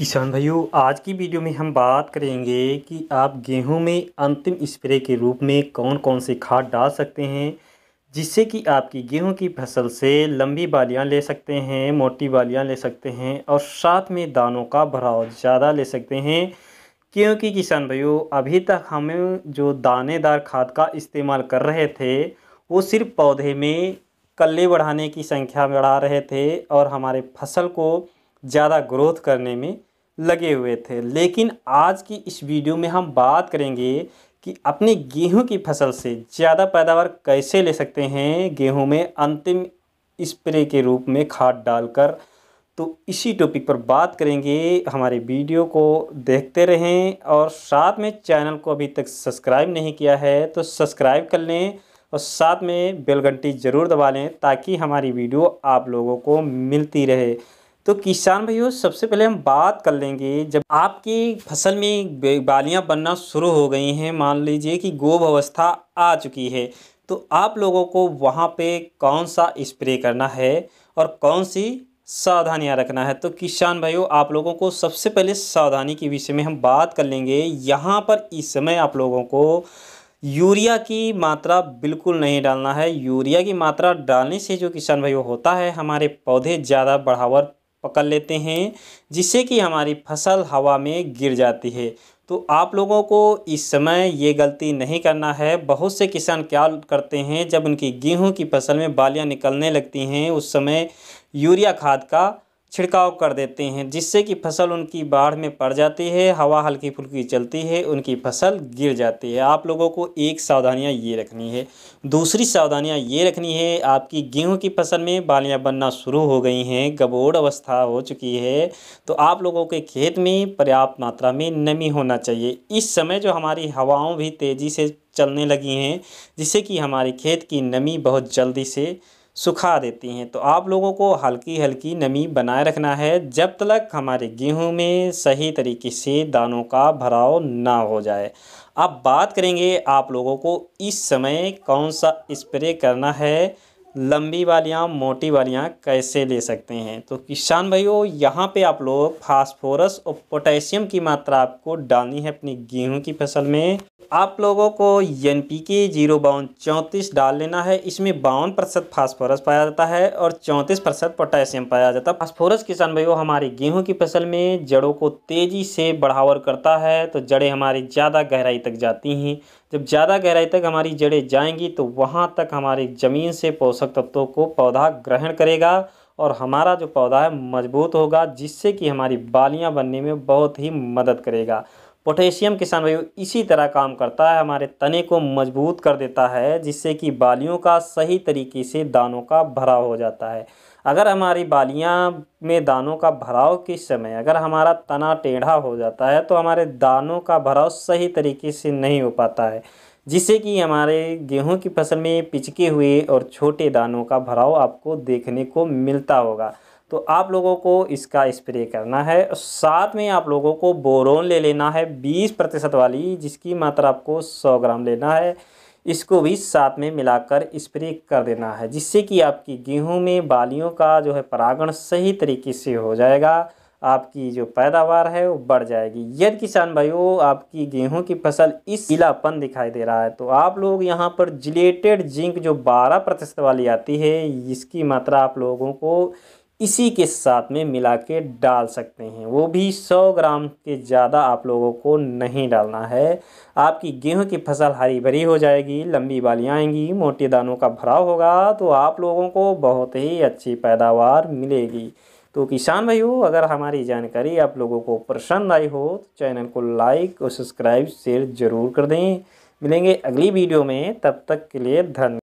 किसान भाइयों आज की वीडियो में हम बात करेंगे कि आप गेहूं में अंतिम स्प्रे के रूप में कौन कौन से खाद डाल सकते हैं जिससे कि आपकी गेहूं की फसल से लंबी बालियां ले सकते हैं मोटी बालियां ले सकते हैं और साथ में दानों का भराव ज़्यादा ले सकते हैं क्योंकि किसान भाइयों अभी तक हम जो दानेदार खाद का इस्तेमाल कर रहे थे वो सिर्फ पौधे में कल्ले बढ़ाने की संख्या बढ़ा रहे थे और हमारे फसल को ज़्यादा ग्रोथ करने में लगे हुए थे लेकिन आज की इस वीडियो में हम बात करेंगे कि अपने गेहूं की फसल से ज़्यादा पैदावार कैसे ले सकते हैं गेहूं में अंतिम स्प्रे के रूप में खाद डालकर तो इसी टॉपिक पर बात करेंगे हमारे वीडियो को देखते रहें और साथ में चैनल को अभी तक सब्सक्राइब नहीं किया है तो सब्सक्राइब कर लें और साथ में बेल घंटी ज़रूर दबा लें ताकि हमारी वीडियो आप लोगों को मिलती रहे तो किसान भाइयों सबसे पहले हम बात कर लेंगे जब आपकी फसल में बालियां बनना शुरू हो गई हैं मान लीजिए कि गोभ अवस्था आ चुकी है तो आप लोगों को वहाँ पे कौन सा स्प्रे करना है और कौन सी सावधानियाँ रखना है तो किसान भाइयों आप लोगों को सबसे पहले सावधानी के विषय में हम बात कर लेंगे यहाँ पर इस समय आप लोगों को यूरिया की मात्रा बिल्कुल नहीं डालना है यूरिया की मात्रा डालने से जो किसान भाइयों होता है हमारे पौधे ज़्यादा बढ़ावर पकड़ लेते हैं जिससे कि हमारी फसल हवा में गिर जाती है तो आप लोगों को इस समय ये गलती नहीं करना है बहुत से किसान क्या करते हैं जब उनकी गेहूं की फसल में बालियां निकलने लगती हैं उस समय यूरिया खाद का छिड़काव कर देते हैं जिससे कि फसल उनकी बाढ़ में पड़ जाती है हवा हल्की फुल्की चलती है उनकी फसल गिर जाती है आप लोगों को एक सावधानियाँ ये रखनी है दूसरी सावधानियाँ ये रखनी है आपकी गेहूँ की फसल में बालियाँ बनना शुरू हो गई हैं गबोड़ अवस्था हो चुकी है तो आप लोगों के खेत में पर्याप्त मात्रा में नमी होना चाहिए इस समय जो हमारी हवाओं भी तेज़ी से चलने लगी हैं जिससे कि हमारे खेत की नमी बहुत जल्दी से सुखा देती हैं तो आप लोगों को हल्की हल्की नमी बनाए रखना है जब तक हमारे गेहूं में सही तरीके से दानों का भराव ना हो जाए अब बात करेंगे आप लोगों को इस समय कौन सा स्प्रे करना है लंबी वालियाँ मोटी वालियाँ कैसे ले सकते हैं तो किसान भाइयों यहाँ पे आप लोग फास्फोरस और पोटेशियम की मात्रा आपको डालनी है अपनी गेहूं की फसल में आप लोगों को एन पी के जीरो बावन चौंतीस डाल लेना है इसमें बावन प्रतिशत फास्फोरस पाया जाता है और चौंतीस प्रतिशत पोटेशियम पाया जाता है फास्फोरस किसान भाइयों हमारे गेहूं की फसल में जड़ों को तेज़ी से बढ़ावर करता है तो जड़ें हमारी ज़्यादा गहराई तक जाती हैं जब ज़्यादा गहराई तक हमारी जड़ें जाएंगी तो वहाँ तक हमारी ज़मीन से पोषक तत्वों को पौधा ग्रहण करेगा और हमारा जो पौधा है मजबूत होगा जिससे कि हमारी बालियाँ बनने में बहुत ही मदद करेगा पोटेशियम किसान भाइयों इसी तरह काम करता है हमारे तने को मजबूत कर देता है जिससे कि बालियों का सही तरीके से दानों का भराव हो जाता है अगर हमारी बालियां में दानों का भराव किस समय अगर हमारा तना टेढ़ा हो जाता है तो हमारे दानों का भराव सही तरीके से नहीं हो पाता है जिससे कि हमारे गेहूं की फसल में पिचके हुए और छोटे दानों का भराव आपको देखने को मिलता होगा तो आप लोगों को इसका स्प्रे करना है साथ में आप लोगों को बोरोन ले लेना है बीस प्रतिशत वाली जिसकी मात्रा आपको सौ ग्राम लेना है इसको भी साथ में मिलाकर स्प्रे कर देना है जिससे कि आपकी गेहूं में बालियों का जो है परागण सही तरीके से हो जाएगा आपकी जो पैदावार है वो बढ़ जाएगी यदि किसान भाइयों आपकी गेहूं की फसल इस पीलापन दिखाई दे रहा है तो आप लोग यहां पर जिलेटेड जिंक जो 12 प्रतिशत वाली आती है इसकी मात्रा आप लोगों को इसी के साथ में मिला के डाल सकते हैं वो भी 100 ग्राम के ज़्यादा आप लोगों को नहीं डालना है आपकी गेहूं की फसल हरी भरी हो जाएगी लंबी बालियाँ आएंगी मोटे दानों का भराव होगा तो आप लोगों को बहुत ही अच्छी पैदावार मिलेगी तो किसान भाइयों अगर हमारी जानकारी आप लोगों को पसंद आई हो तो चैनल को लाइक और सब्सक्राइब शेयर ज़रूर कर दें मिलेंगे अगली वीडियो में तब तक के लिए धन्यवाद